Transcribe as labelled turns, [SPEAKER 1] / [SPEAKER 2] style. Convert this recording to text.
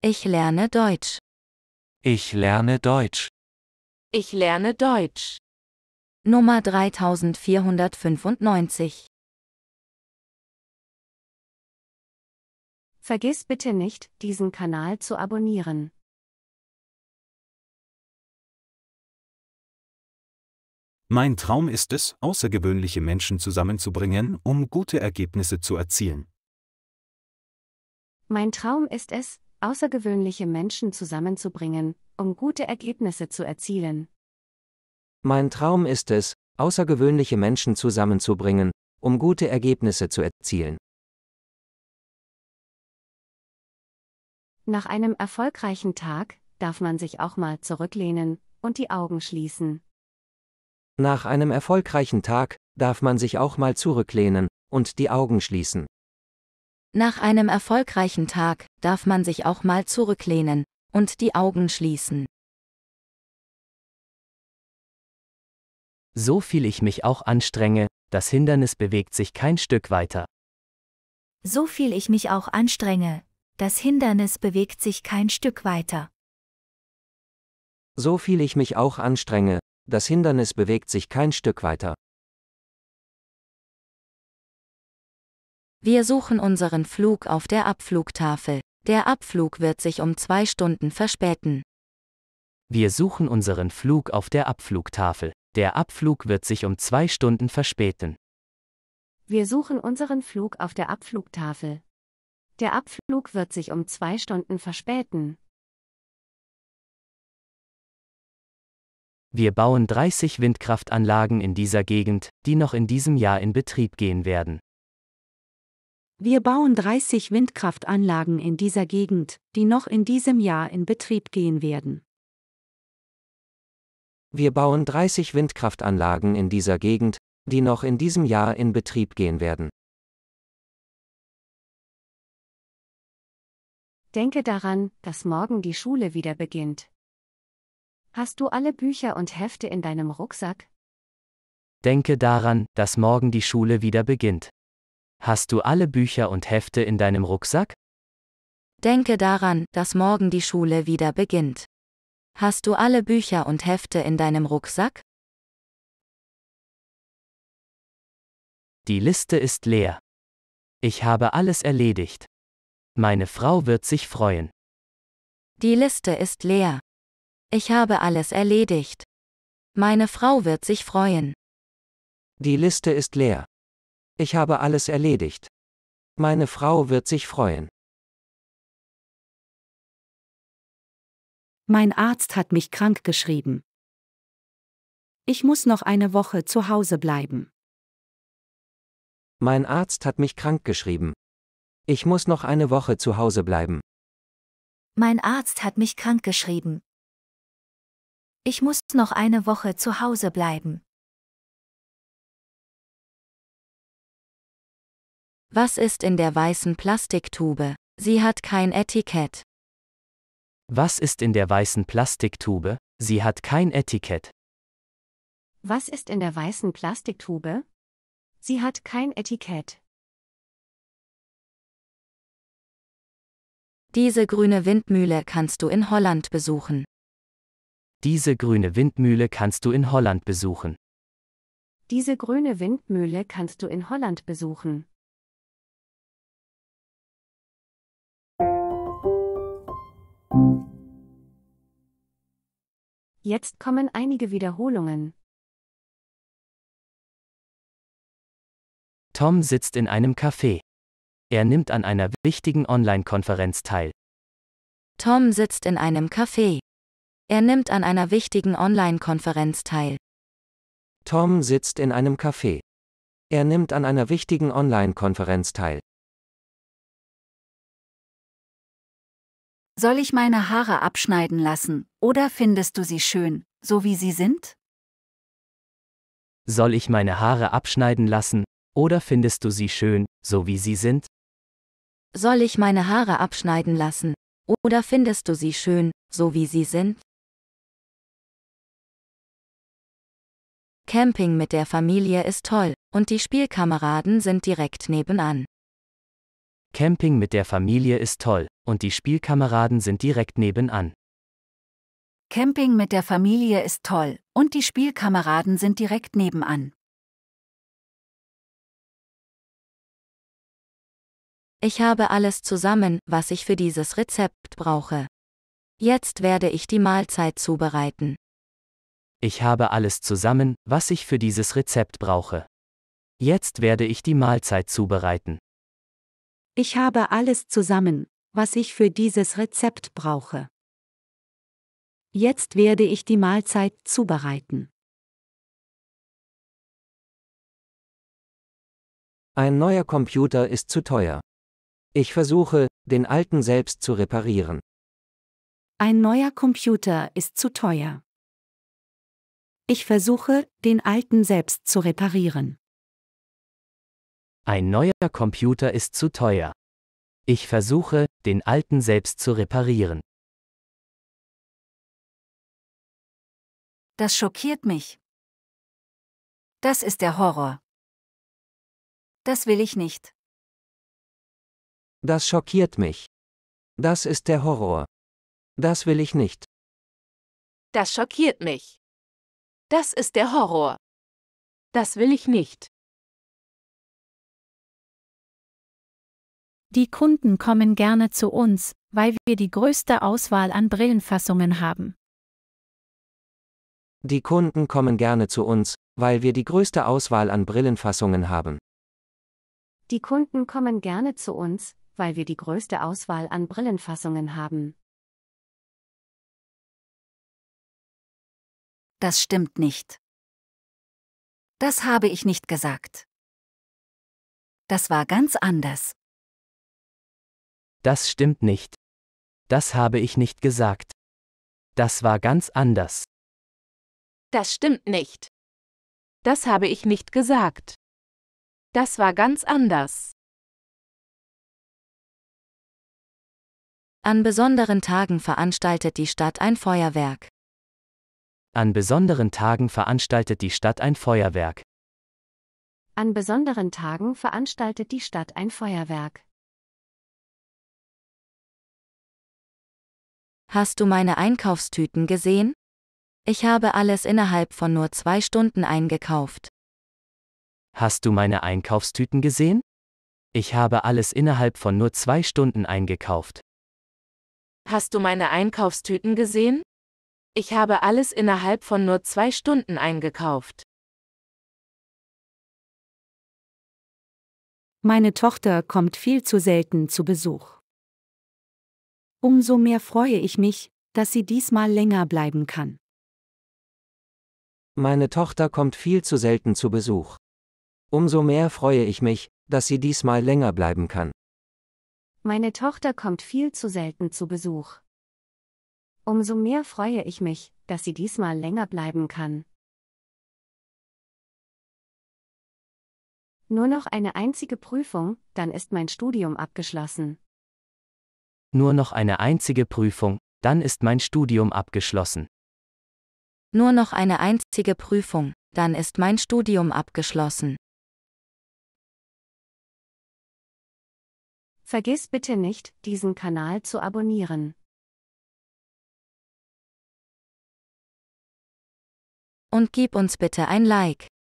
[SPEAKER 1] Ich lerne Deutsch.
[SPEAKER 2] Ich lerne Deutsch.
[SPEAKER 1] Ich lerne Deutsch.
[SPEAKER 3] Nummer 3495. Vergiss
[SPEAKER 4] bitte nicht, diesen Kanal zu abonnieren.
[SPEAKER 2] Mein Traum ist es, außergewöhnliche Menschen zusammenzubringen, um gute Ergebnisse zu erzielen.
[SPEAKER 4] Mein Traum ist es, außergewöhnliche Menschen zusammenzubringen, um gute Ergebnisse zu erzielen.
[SPEAKER 2] Mein Traum ist es, außergewöhnliche Menschen zusammenzubringen, um gute Ergebnisse zu erzielen.
[SPEAKER 4] Nach einem erfolgreichen Tag darf man sich auch mal zurücklehnen und die Augen schließen.
[SPEAKER 2] Nach einem erfolgreichen Tag darf man sich auch mal zurücklehnen und die Augen schließen.
[SPEAKER 3] Nach einem erfolgreichen Tag darf man sich auch mal zurücklehnen und
[SPEAKER 1] die Augen schließen. So viel ich mich auch anstrenge, das Hindernis bewegt sich kein Stück weiter.
[SPEAKER 3] So viel ich mich auch anstrenge, das Hindernis bewegt sich kein Stück weiter.
[SPEAKER 2] So viel ich mich auch anstrenge, das Hindernis bewegt sich kein Stück weiter.
[SPEAKER 3] Wir suchen unseren Flug auf der Abflugtafel. Der Abflug wird sich um zwei Stunden verspäten.
[SPEAKER 5] Wir suchen unseren Flug auf der Abflugtafel. Der Abflug wird sich um zwei Stunden verspäten.
[SPEAKER 4] Wir suchen unseren Flug auf der Abflugtafel. Der Abflug wird sich um zwei Stunden verspäten.
[SPEAKER 5] Wir bauen 30 Windkraftanlagen in dieser Gegend, die noch in diesem Jahr in Betrieb gehen werden.
[SPEAKER 4] Wir bauen 30 Windkraftanlagen in dieser Gegend, die noch in diesem Jahr in Betrieb gehen werden.
[SPEAKER 2] Wir bauen 30 Windkraftanlagen in dieser Gegend, die noch in diesem Jahr in Betrieb gehen werden.
[SPEAKER 4] Denke daran, dass morgen die Schule wieder beginnt. Hast du alle Bücher und Hefte in deinem Rucksack?
[SPEAKER 5] Denke daran, dass morgen die Schule wieder beginnt. Hast du alle Bücher und Hefte in deinem Rucksack?
[SPEAKER 3] Denke daran, dass morgen die Schule wieder beginnt. Hast du alle Bücher und Hefte in deinem Rucksack?
[SPEAKER 1] Die Liste ist leer. Ich habe alles erledigt. Meine Frau wird sich freuen.
[SPEAKER 3] Die Liste ist leer. Ich habe alles erledigt. Meine Frau wird sich freuen.
[SPEAKER 2] Die Liste ist leer. Ich habe alles erledigt.
[SPEAKER 1] Meine Frau wird sich freuen.
[SPEAKER 4] Mein Arzt hat mich krank geschrieben. Ich muss noch eine
[SPEAKER 3] Woche zu Hause bleiben.
[SPEAKER 2] Mein Arzt hat mich krank geschrieben. Ich muss noch eine Woche zu Hause bleiben.
[SPEAKER 3] Mein Arzt hat mich krank geschrieben. Ich muss noch eine Woche zu Hause bleiben.
[SPEAKER 1] Was ist in
[SPEAKER 3] der weißen Plastiktube? Sie hat kein Etikett.
[SPEAKER 1] Was ist
[SPEAKER 5] in der weißen Plastiktube? Sie hat kein Etikett.
[SPEAKER 3] Was ist
[SPEAKER 4] in der weißen Plastiktube? Sie hat kein Etikett.
[SPEAKER 1] Diese grüne Windmühle kannst du in Holland besuchen.
[SPEAKER 5] Diese grüne Windmühle kannst du in Holland besuchen.
[SPEAKER 4] Diese grüne Windmühle kannst du in Holland besuchen. Jetzt kommen einige Wiederholungen.
[SPEAKER 1] Tom sitzt in einem Café.
[SPEAKER 5] Er nimmt an einer wichtigen Online-Konferenz teil.
[SPEAKER 3] Tom sitzt in einem Café. Er nimmt an einer wichtigen Online-Konferenz teil.
[SPEAKER 2] Tom sitzt in einem Café. Er nimmt an einer wichtigen Online-Konferenz teil.
[SPEAKER 1] Soll ich meine Haare abschneiden
[SPEAKER 3] lassen, oder findest du sie schön, so wie sie sind?
[SPEAKER 5] Soll ich meine Haare abschneiden lassen, oder findest du sie schön, so wie sie sind?
[SPEAKER 3] Soll ich meine Haare abschneiden lassen, oder findest du sie schön,
[SPEAKER 1] so wie sie sind? Camping
[SPEAKER 3] mit der Familie ist toll, und die Spielkameraden sind direkt nebenan.
[SPEAKER 5] Camping mit der Familie ist toll, und die Spielkameraden sind direkt nebenan.
[SPEAKER 3] Camping mit der Familie ist toll, und die Spielkameraden sind direkt nebenan. Ich habe alles zusammen, was ich für dieses Rezept brauche. Jetzt werde ich die Mahlzeit zubereiten.
[SPEAKER 5] Ich habe alles zusammen, was ich für dieses Rezept brauche. Jetzt werde ich die Mahlzeit zubereiten.
[SPEAKER 4] Ich habe alles zusammen, was ich für dieses Rezept brauche. Jetzt werde ich die Mahlzeit zubereiten.
[SPEAKER 2] Ein neuer Computer ist zu teuer. Ich versuche, den alten selbst zu reparieren.
[SPEAKER 4] Ein neuer Computer ist zu teuer. Ich versuche, den alten selbst zu reparieren.
[SPEAKER 5] Ein neuer Computer ist zu
[SPEAKER 1] teuer. Ich versuche, den alten selbst zu reparieren. Das schockiert mich. Das ist der Horror. Das will ich nicht. Das schockiert mich. Das ist der Horror. Das will ich nicht. Das schockiert mich. Das ist der Horror. Das will ich nicht.
[SPEAKER 4] Die Kunden kommen gerne zu uns, weil wir die größte Auswahl an Brillenfassungen haben.
[SPEAKER 2] Die Kunden kommen gerne zu uns, weil wir die größte Auswahl an Brillenfassungen haben.
[SPEAKER 4] Die Kunden kommen gerne zu uns, weil wir die größte Auswahl an Brillenfassungen haben.
[SPEAKER 1] Das stimmt nicht. Das habe ich nicht gesagt. Das war ganz anders. Das stimmt nicht. Das habe ich nicht gesagt. Das war ganz anders. Das stimmt nicht. Das habe ich nicht gesagt. Das war ganz anders.
[SPEAKER 3] An besonderen Tagen veranstaltet die Stadt ein Feuerwerk.
[SPEAKER 5] An besonderen Tagen veranstaltet die Stadt ein
[SPEAKER 1] Feuerwerk.
[SPEAKER 4] An besonderen Tagen veranstaltet die Stadt ein Feuerwerk.
[SPEAKER 1] Hast du meine
[SPEAKER 3] Einkaufstüten gesehen? Ich habe alles innerhalb von nur zwei Stunden eingekauft.
[SPEAKER 5] Hast du meine Einkaufstüten gesehen? Ich habe alles innerhalb von nur zwei Stunden eingekauft.
[SPEAKER 3] Hast du meine Einkaufstüten gesehen? Ich habe alles innerhalb von nur zwei Stunden eingekauft.
[SPEAKER 1] Meine Tochter kommt viel
[SPEAKER 4] zu selten zu Besuch. Umso mehr freue ich mich, dass sie diesmal länger bleiben kann.
[SPEAKER 2] Meine Tochter kommt viel zu selten zu Besuch. Umso mehr freue ich mich, dass sie diesmal länger bleiben kann.
[SPEAKER 4] Meine Tochter kommt viel zu selten zu Besuch. Umso mehr freue ich mich, dass sie diesmal länger bleiben kann. Nur noch eine einzige Prüfung, dann ist mein Studium
[SPEAKER 3] abgeschlossen.
[SPEAKER 5] Nur noch eine einzige Prüfung, dann ist mein
[SPEAKER 1] Studium abgeschlossen.
[SPEAKER 3] Nur noch eine einzige Prüfung, dann ist mein
[SPEAKER 1] Studium abgeschlossen. Vergiss bitte nicht, diesen Kanal zu abonnieren. Und gib uns bitte ein Like.